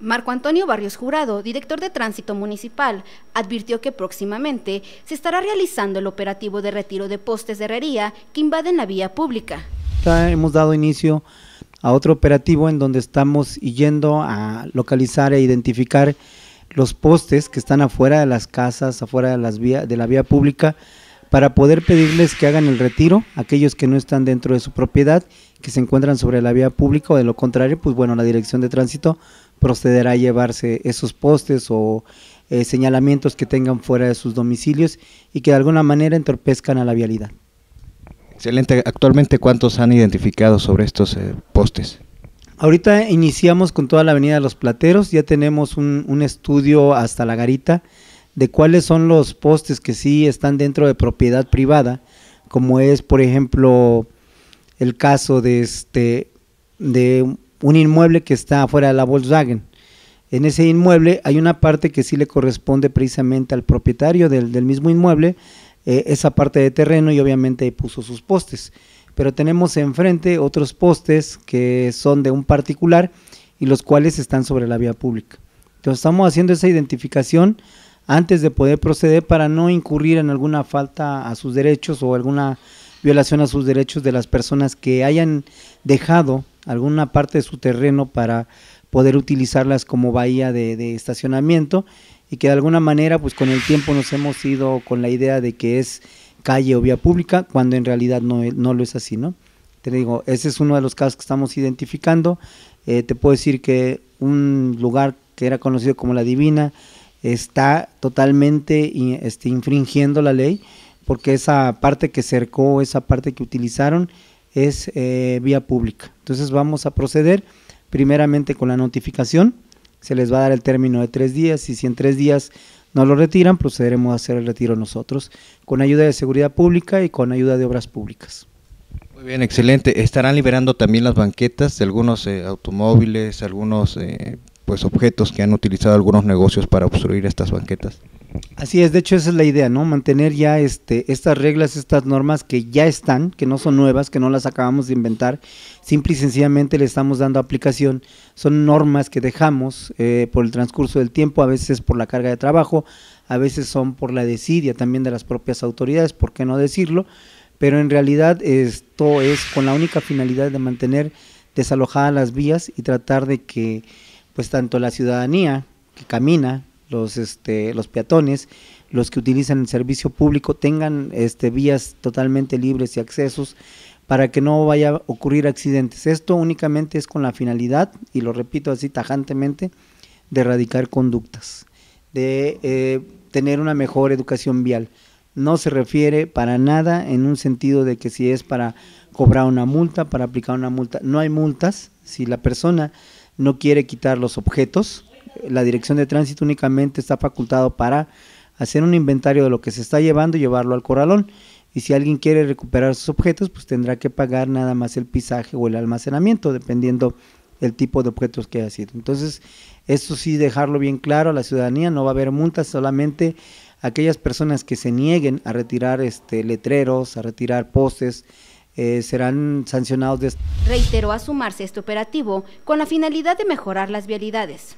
Marco Antonio Barrios Jurado, director de Tránsito Municipal, advirtió que próximamente se estará realizando el operativo de retiro de postes de herrería que invaden la vía pública. hemos dado inicio a otro operativo en donde estamos yendo a localizar e identificar los postes que están afuera de las casas, afuera de, las de la vía pública, para poder pedirles que hagan el retiro, aquellos que no están dentro de su propiedad, que se encuentran sobre la vía pública o de lo contrario, pues bueno, la Dirección de Tránsito procederá a llevarse esos postes o eh, señalamientos que tengan fuera de sus domicilios y que de alguna manera entorpezcan a la vialidad. Excelente. Actualmente, ¿cuántos han identificado sobre estos eh, postes? Ahorita iniciamos con toda la Avenida de los Plateros, ya tenemos un, estudio hasta la garita de cuáles son los postes que sí están dentro de propiedad privada, como es, por ejemplo, el caso de este de un inmueble que está afuera de la Volkswagen. En ese inmueble hay una parte que sí le corresponde precisamente al propietario del, mismo inmueble, eh, esa parte de terreno y obviamente puso sus postes. Pero tenemos enfrente otros postes que son de un particular y los cuales están sobre la vía pública. Entonces estamos haciendo esa identificación antes de poder proceder para no incurrir en alguna falta a sus derechos o alguna violación a sus derechos de las personas que hayan dejado alguna parte de su terreno para poder utilizarlas como bahía de, estacionamiento y que de alguna manera pues con el tiempo nos hemos ido con la idea de que es calle o vía pública cuando en realidad no, no lo es así, ¿no? Te digo, ese es uno de los casos que estamos identificando. Eh, te puedo decir que un lugar que era conocido como La Divina está totalmente este, infringiendo la ley porque esa parte que cercó, esa parte que utilizaron, es eh, vía pública. Entonces vamos a proceder primeramente con la notificación, se les va a dar el término de tres días y si en tres días no lo retiran, procederemos a hacer el retiro nosotros, con ayuda de seguridad pública y con ayuda de obras públicas. Muy bien, excelente. Estarán liberando también las banquetas de algunos eh, automóviles, algunos eh, pues objetos que han utilizado algunos negocios para obstruir estas banquetas. Así es, de hecho esa es la idea, ¿no? Mantener ya este, estas reglas, estas normas que ya están, que no son nuevas, que no las acabamos de inventar, simple y sencillamente le estamos dando aplicación. Son normas que dejamos eh, por el transcurso del tiempo, a veces por la carga de trabajo, a veces son por la desidia también de las propias autoridades, ¿por qué no decirlo? Pero en realidad esto es con la única finalidad de mantener desalojadas las vías y tratar de que pues tanto la ciudadanía que camina, los, este, los peatones, los que utilizan el servicio público, tengan este, vías totalmente libres y accesos para que no vaya a ocurrir accidentes. Esto únicamente es con la finalidad, y lo repito así tajantemente, de erradicar conductas, de eh, tener una mejor educación vial. No se refiere para nada en un sentido de que si es para cobrar una multa, para aplicar una multa. No hay multas. Si la persona no quiere quitar los objetos, la dirección de tránsito únicamente está facultado para hacer un inventario de lo que se está llevando y llevarlo al corralón. Y si alguien quiere recuperar sus objetos, pues tendrá que pagar nada más el pisaje o el almacenamiento, dependiendo el tipo de objetos que haya sido. Entonces, esto sí dejarlo bien claro a la ciudadanía, no va a haber multas, solamente aquellas personas que se nieguen a retirar este letreros, a retirar postes, eh, serán sancionados. De... Reiteró a sumarse este operativo con la finalidad de mejorar las vialidades.